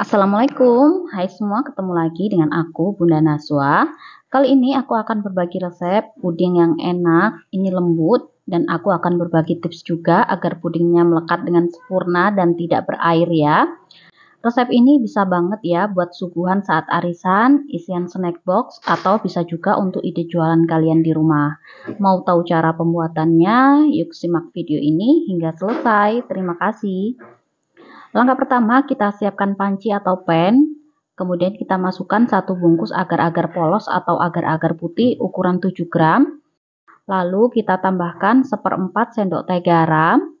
Assalamualaikum, hai semua ketemu lagi dengan aku Bunda Naswa Kali ini aku akan berbagi resep puding yang enak, ini lembut Dan aku akan berbagi tips juga agar pudingnya melekat dengan sempurna dan tidak berair ya Resep ini bisa banget ya buat suguhan saat arisan, isian snack box, atau bisa juga untuk ide jualan kalian di rumah. Mau tahu cara pembuatannya? Yuk simak video ini hingga selesai. Terima kasih. Langkah pertama, kita siapkan panci atau pan. Kemudian kita masukkan satu bungkus agar-agar polos atau agar-agar putih ukuran 7 gram. Lalu kita tambahkan seperempat sendok teh garam.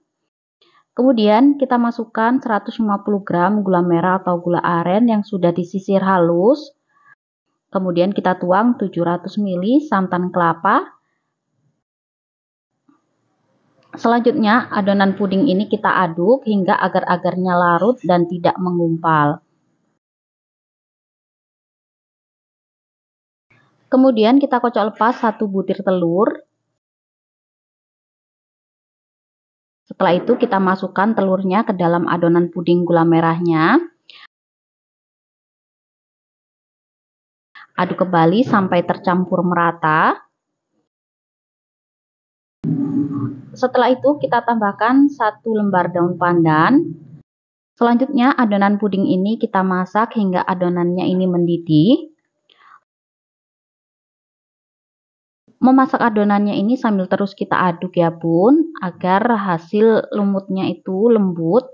Kemudian kita masukkan 150 gram gula merah atau gula aren yang sudah disisir halus. Kemudian kita tuang 700 ml santan kelapa Selanjutnya, adonan puding ini kita aduk hingga agar-agarnya larut dan tidak menggumpal. Kemudian kita kocok lepas satu butir telur. Setelah itu kita masukkan telurnya ke dalam adonan puding gula merahnya. Aduk kembali sampai tercampur merata. Setelah itu kita tambahkan satu lembar daun pandan. Selanjutnya adonan puding ini kita masak hingga adonannya ini mendidih. Memasak adonannya ini sambil terus kita aduk ya bun, agar hasil lumutnya itu lembut.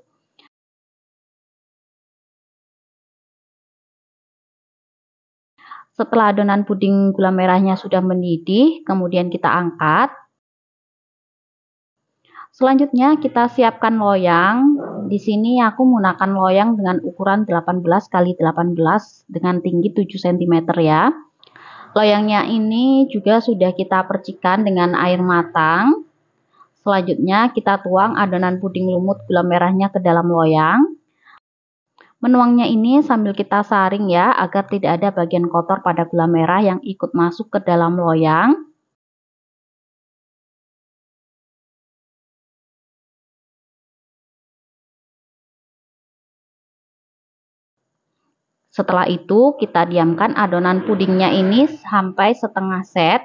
Setelah adonan puding gula merahnya sudah mendidih, kemudian kita angkat. Selanjutnya kita siapkan loyang. Di sini aku menggunakan loyang dengan ukuran 18 x 18 dengan tinggi 7 cm ya. Loyangnya ini juga sudah kita percikan dengan air matang. Selanjutnya kita tuang adonan puding lumut gula merahnya ke dalam loyang. Menuangnya ini sambil kita saring ya agar tidak ada bagian kotor pada gula merah yang ikut masuk ke dalam loyang. Setelah itu kita diamkan adonan pudingnya ini sampai setengah set.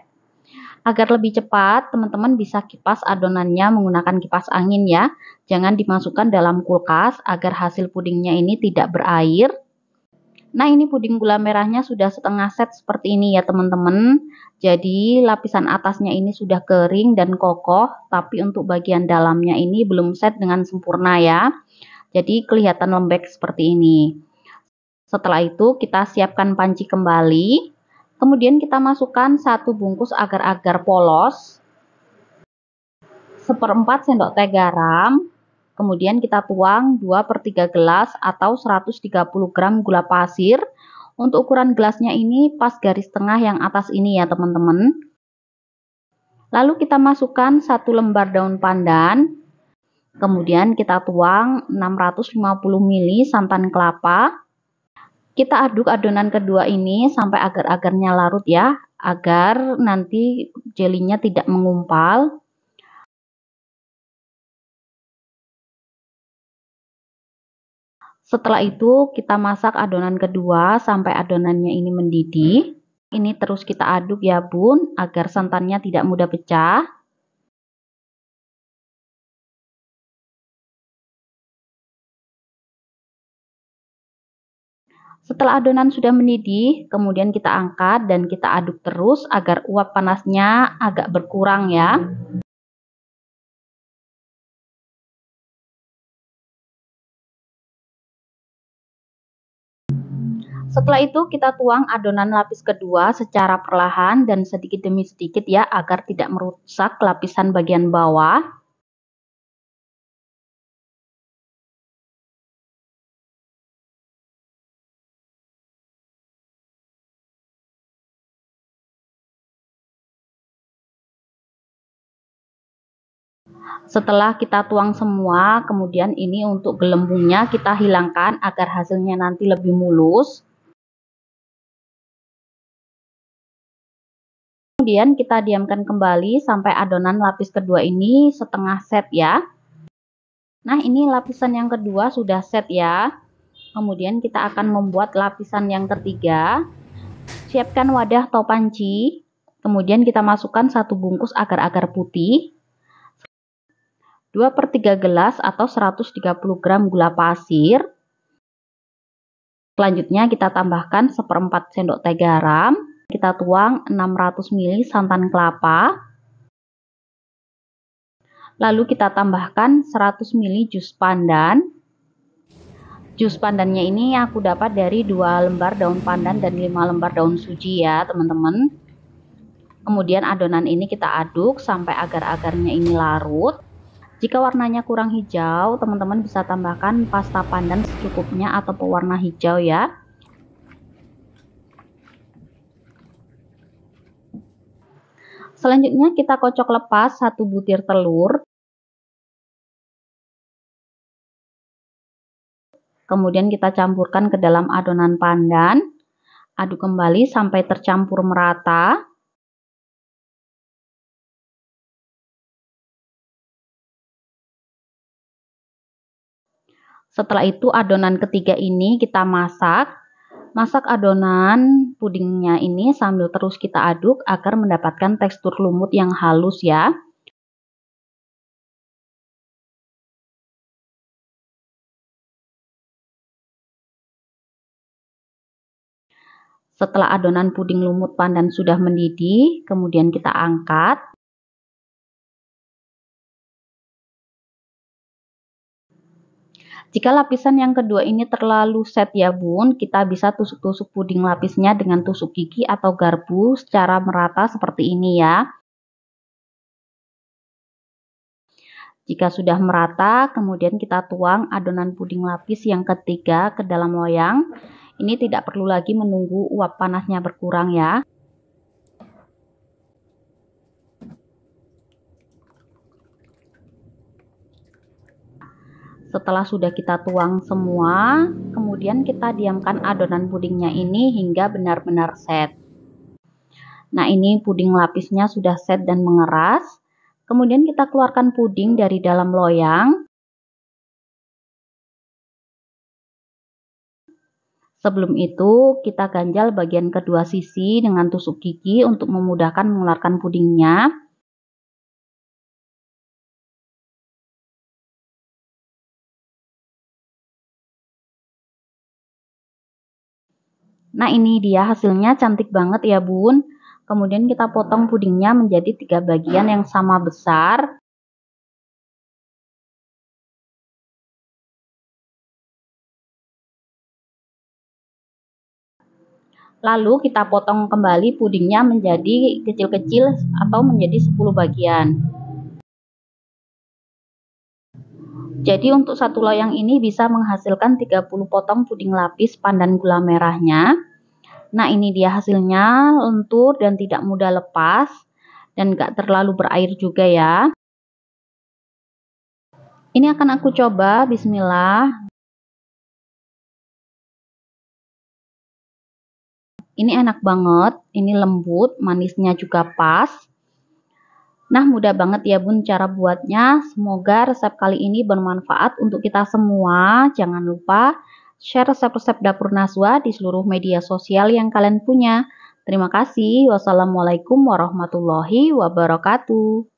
Agar lebih cepat, teman-teman bisa kipas adonannya menggunakan kipas angin ya. Jangan dimasukkan dalam kulkas agar hasil pudingnya ini tidak berair. Nah ini puding gula merahnya sudah setengah set seperti ini ya teman-teman. Jadi lapisan atasnya ini sudah kering dan kokoh, tapi untuk bagian dalamnya ini belum set dengan sempurna ya. Jadi kelihatan lembek seperti ini. Setelah itu kita siapkan panci kembali. Kemudian kita masukkan satu bungkus agar-agar polos. Seperempat sendok teh garam. Kemudian kita tuang 2 per 3 gelas atau 130 gram gula pasir. Untuk ukuran gelasnya ini pas garis tengah yang atas ini ya teman-teman. Lalu kita masukkan satu lembar daun pandan. Kemudian kita tuang 650 ml santan kelapa. Kita aduk adonan kedua ini sampai agar-agarnya larut ya, agar nanti jelinya tidak mengumpal. Setelah itu kita masak adonan kedua sampai adonannya ini mendidih. Ini terus kita aduk ya bun agar santannya tidak mudah pecah. Setelah adonan sudah mendidih, kemudian kita angkat dan kita aduk terus agar uap panasnya agak berkurang ya. Setelah itu kita tuang adonan lapis kedua secara perlahan dan sedikit demi sedikit ya agar tidak merusak lapisan bagian bawah. Setelah kita tuang semua, kemudian ini untuk gelembungnya kita hilangkan agar hasilnya nanti lebih mulus. Kemudian kita diamkan kembali sampai adonan lapis kedua ini setengah set ya. Nah ini lapisan yang kedua sudah set ya. Kemudian kita akan membuat lapisan yang ketiga. Siapkan wadah atau panci. Kemudian kita masukkan satu bungkus agar-agar putih. 2 per 3 gelas atau 130 gram gula pasir. Selanjutnya kita tambahkan 1 per 4 sendok teh garam. Kita tuang 600 ml santan kelapa. Lalu kita tambahkan 100 ml jus pandan. Jus pandannya ini aku dapat dari 2 lembar daun pandan dan 5 lembar daun suji ya teman-teman. Kemudian adonan ini kita aduk sampai agar-agarnya ini larut. Jika warnanya kurang hijau, teman-teman bisa tambahkan pasta pandan secukupnya atau pewarna hijau ya. Selanjutnya kita kocok lepas satu butir telur. Kemudian kita campurkan ke dalam adonan pandan. Aduk kembali sampai tercampur merata. Setelah itu adonan ketiga ini kita masak. Masak adonan pudingnya ini sambil terus kita aduk agar mendapatkan tekstur lumut yang halus ya. Setelah adonan puding lumut pandan sudah mendidih, kemudian kita angkat. Jika lapisan yang kedua ini terlalu set ya bun, kita bisa tusuk-tusuk puding lapisnya dengan tusuk gigi atau garpu secara merata seperti ini ya. Jika sudah merata, kemudian kita tuang adonan puding lapis yang ketiga ke dalam loyang. Ini tidak perlu lagi menunggu uap panasnya berkurang ya. Setelah sudah kita tuang semua, kemudian kita diamkan adonan pudingnya ini hingga benar-benar set. Nah, ini puding lapisnya sudah set dan mengeras. Kemudian kita keluarkan puding dari dalam loyang. Sebelum itu, kita ganjal bagian kedua sisi dengan tusuk gigi untuk memudahkan mengeluarkan pudingnya. Nah ini dia hasilnya cantik banget ya bun. Kemudian kita potong pudingnya menjadi tiga bagian yang sama besar. Lalu kita potong kembali pudingnya menjadi kecil-kecil atau menjadi 10 bagian. Jadi untuk satu loyang ini bisa menghasilkan 30 potong puding lapis pandan gula merahnya. Nah ini dia hasilnya lentur dan tidak mudah lepas dan gak terlalu berair juga ya. Ini akan aku coba, bismillah. Ini enak banget, ini lembut, manisnya juga pas. Nah, mudah banget ya Bun cara buatnya. Semoga resep kali ini bermanfaat untuk kita semua. Jangan lupa share resep-resep dapur Naswa di seluruh media sosial yang kalian punya. Terima kasih. Wassalamualaikum warahmatullahi wabarakatuh.